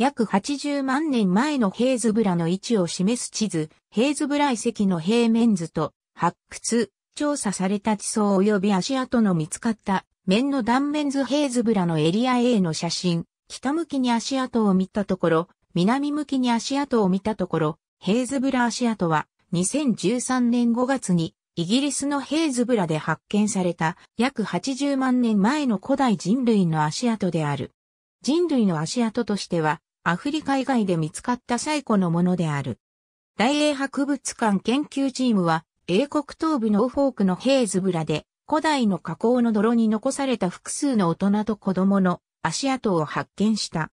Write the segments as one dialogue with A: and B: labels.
A: 約80万年前のヘイズブラの位置を示す地図、ヘイズブラ遺跡の平面図と発掘、調査された地層及び足跡の見つかった面の断面図ヘイズブラのエリア A の写真、北向きに足跡を見たところ、南向きに足跡を見たところ、ヘイズブラ足跡は2013年5月にイギリスのヘイズブラで発見された約80万年前の古代人類の足跡である。人類の足跡としてはアフリカ以外で見つかった最古のものである。大英博物館研究チームは、英国東部のオフォークのヘイズブラで、古代の河口の泥に残された複数の大人と子供の足跡を発見した。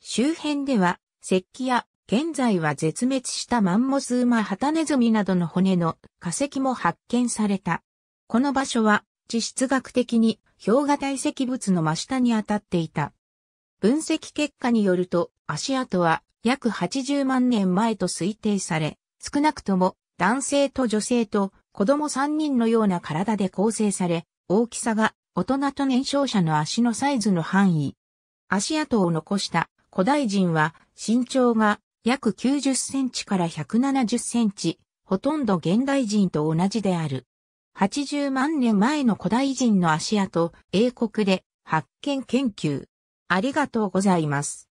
A: 周辺では、石器や、現在は絶滅したマンモスウマハタネズミなどの骨の化石も発見された。この場所は、地質学的に氷河体積物の真下に当たっていた。分析結果によると、足跡は約80万年前と推定され、少なくとも男性と女性と子供3人のような体で構成され、大きさが大人と年少者の足のサイズの範囲。足跡を残した古代人は身長が約90センチから170センチ、ほとんど現代人と同じである。80万年前の古代人の足跡、英国で発見研究。ありがとうございます。